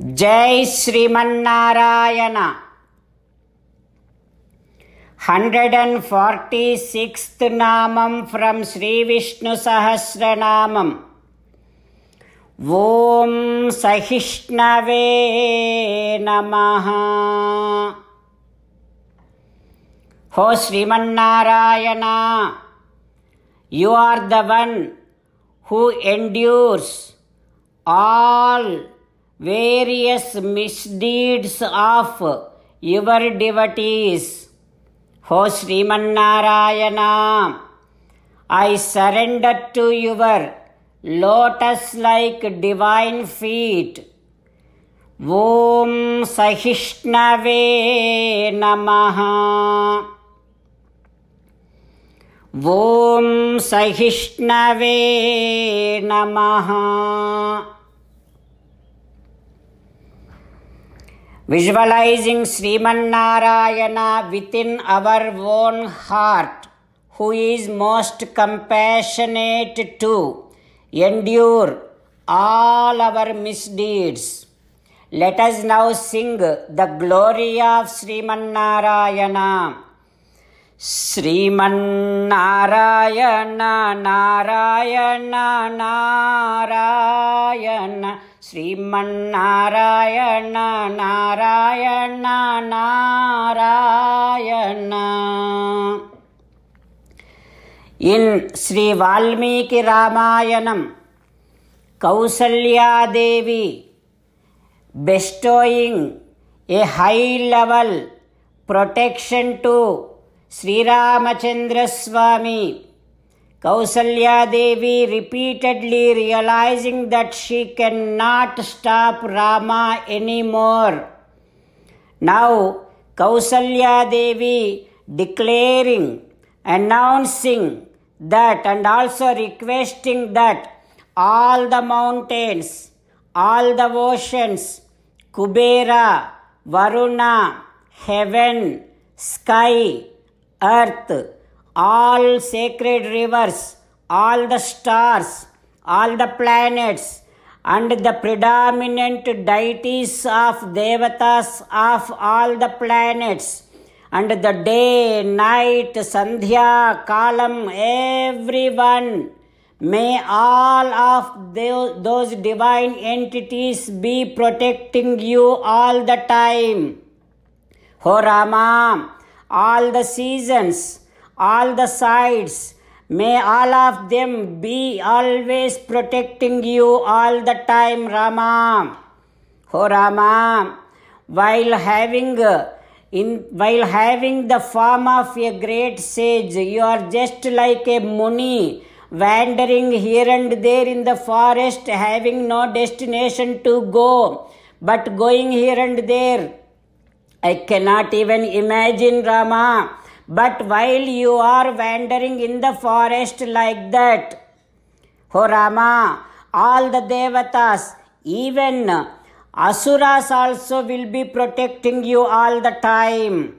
Jai Srimannarayana 146th Namam from Sri Vishnu Sahasranamam Om Sahishnave Namaha Ho Srimannarayana You are the one who endures all various misdeeds of your devotees. O Srimannarayana, I surrender to your lotus-like divine feet. ॐ सहिष्णवे नमः ॐ सहिष्णवे नमः Visualizing Sriman Narayana within our own heart, who is most compassionate to endure all our misdeeds. Let us now sing the glory of Sriman Narayana. Srimannarayana Narayana Narayana Srimannarayana Narayana Narayana in Sri Valmiki Ramayanam Kausalyadevi bestowing a high level protection to Sriramachandra Swami Kausalya Devi repeatedly realizing that she cannot stop Rama anymore. Now, Kausalya Devi declaring, announcing that, and also requesting that all the mountains, all the oceans, Kubera, Varuna, heaven, sky, earth, all sacred rivers, all the stars, all the planets, and the predominant deities of devatas of all the planets, and the day, night, sandhya, kalam, everyone. May all of those divine entities be protecting you all the time. Ho Rama, all the seasons all the sides. May all of them be always protecting you all the time, Rama. Oh Rama, while having in while having the form of a great sage, you are just like a muni wandering here and there in the forest, having no destination to go, but going here and there. I cannot even imagine, Rama but while you are wandering in the forest like that, O Rama, all the devatas, even asuras also will be protecting you all the time.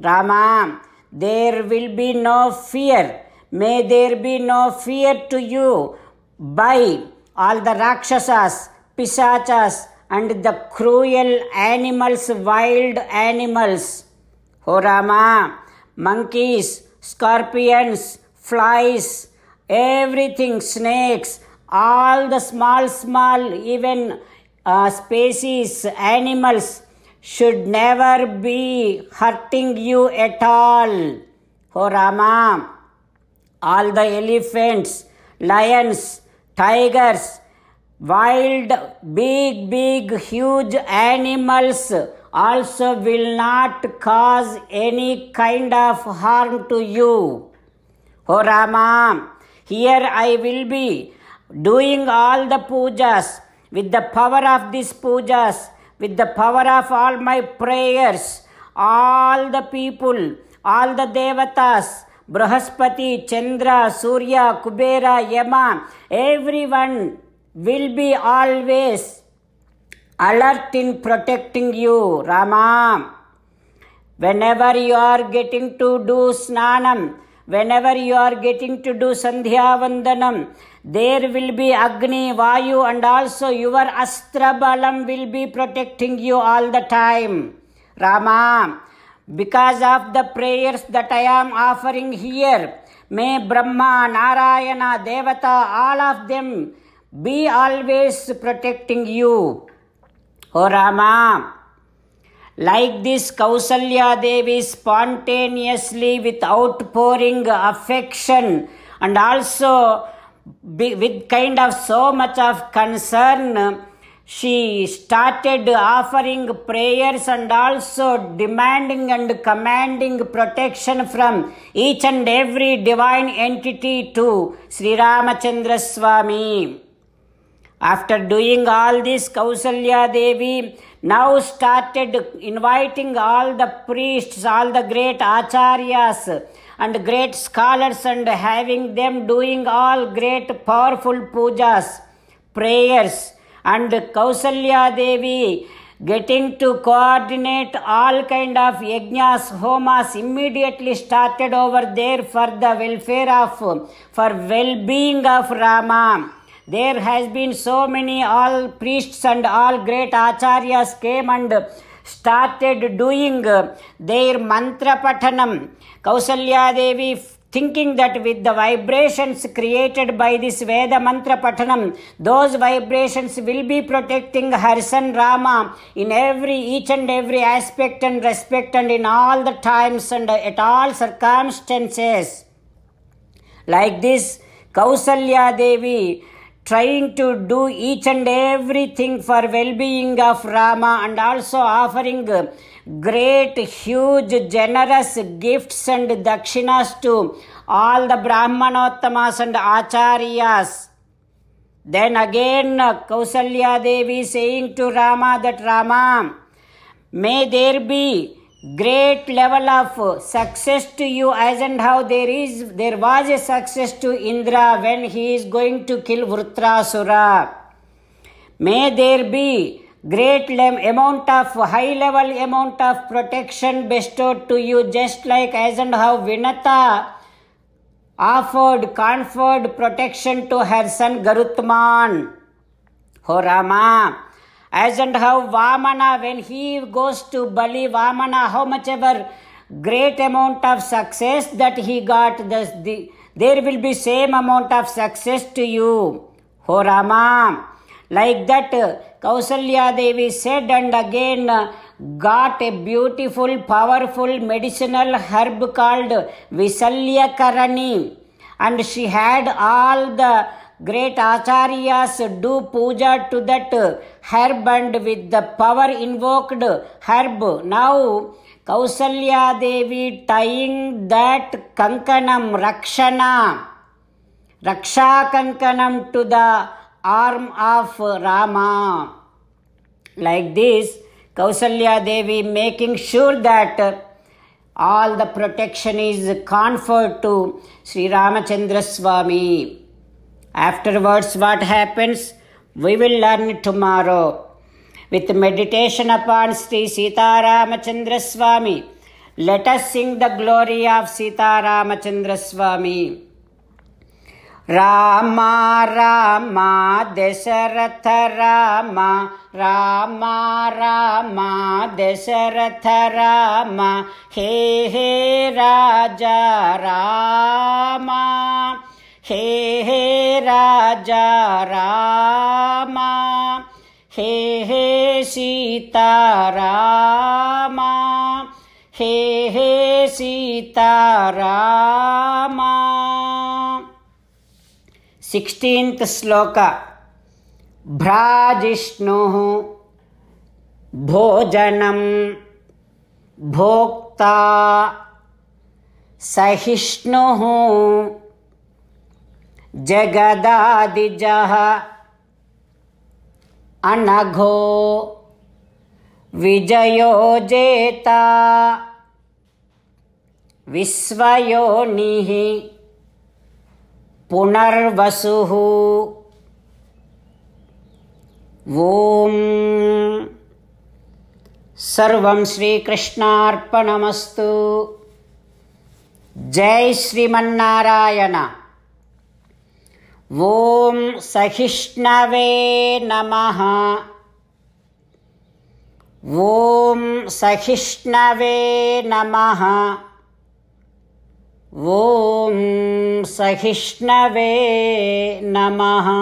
Rama, there will be no fear. May there be no fear to you by all the Rakshasas, Pisachas, and the cruel animals, wild animals. O Rama, monkeys, scorpions, flies, everything, snakes, all the small, small, even uh, species, animals should never be hurting you at all. Oh Rama, all the elephants, lions, tigers, wild, big, big, huge animals also will not cause any kind of harm to you. O Rama, here I will be doing all the pujas with the power of these pujas, with the power of all my prayers. All the people, all the devatas, Brahaspati, Chandra, Surya, Kubera, Yama, everyone will be always alert in protecting you, Rama. Whenever you are getting to do snanam, whenever you are getting to do sandhya vandanam, there will be Agni, Vayu and also your Astrabalam Balam will be protecting you all the time. Rama, because of the prayers that I am offering here, may Brahma, Narayana, Devata, all of them be always protecting you. O like this, Kausalya Devi spontaneously, without pouring affection and also with kind of so much of concern, she started offering prayers and also demanding and commanding protection from each and every divine entity to Sri Ramachandraswami. After doing all this, Kausalya Devi now started inviting all the priests, all the great acharyas and great scholars and having them doing all great powerful pujas, prayers and Kausalya Devi getting to coordinate all kind of yajnas homas immediately started over there for the welfare of for well-being of rama there has been so many all priests and all great acharyas came and started doing uh, their mantra patanam. Kausalya Devi thinking that with the vibrations created by this Veda Mantra Patanam, those vibrations will be protecting her son Rama in every, each and every aspect and respect and in all the times and at all circumstances. Like this, Kausalya Devi trying to do each and everything for well-being of Rama and also offering great, huge, generous gifts and dakshinas to all the Brahmanottamas and Acharyas. Then again, Kausalya Devi saying to Rama that Rama, may there be great level of success to you as and how there is there was a success to indra when he is going to kill Sura. may there be great amount of high level amount of protection bestowed to you just like as and how vinata offered conferred protection to her son garutman ho rama as and how Vamana, when he goes to Bali, Vamana, how much ever great amount of success that he got, this, the, there will be same amount of success to you. Ho Rama. Like that, Kausalya Devi said and again got a beautiful, powerful medicinal herb called Visalya Karani. And she had all the great acharyas do puja to that herb and with the power invoked herb now kausalya devi tying that kankanam rakshana raksha kankanam to the arm of rama like this kausalya devi making sure that all the protection is conferred to Sri Ramachandra Swami. Afterwards, what happens? We will learn tomorrow. With meditation upon Sri Sita Ramachandra Swami, let us sing the glory of Sita Ramachandra Swami. Rama Rama Dasharatha Rama Rama Rama Dasharatha Rama ಹೇ ಹೇ Raja Rama. हे हे राजा रामा हे हे सीता रामा हे हे Sita Rama sixteenth shloka भ्राजिष्णु भोजनम भोक्ता सहिष्णु जगदादिजः अनघो विजयो जेता विश्वयोनिः पुनर्वसुः ॐ सर्वं जय श्रीमन्नारायण ॐ सहिष्णवे नमः ॐ सहिष्णवे नमः ॐ सहिष्णवे नमः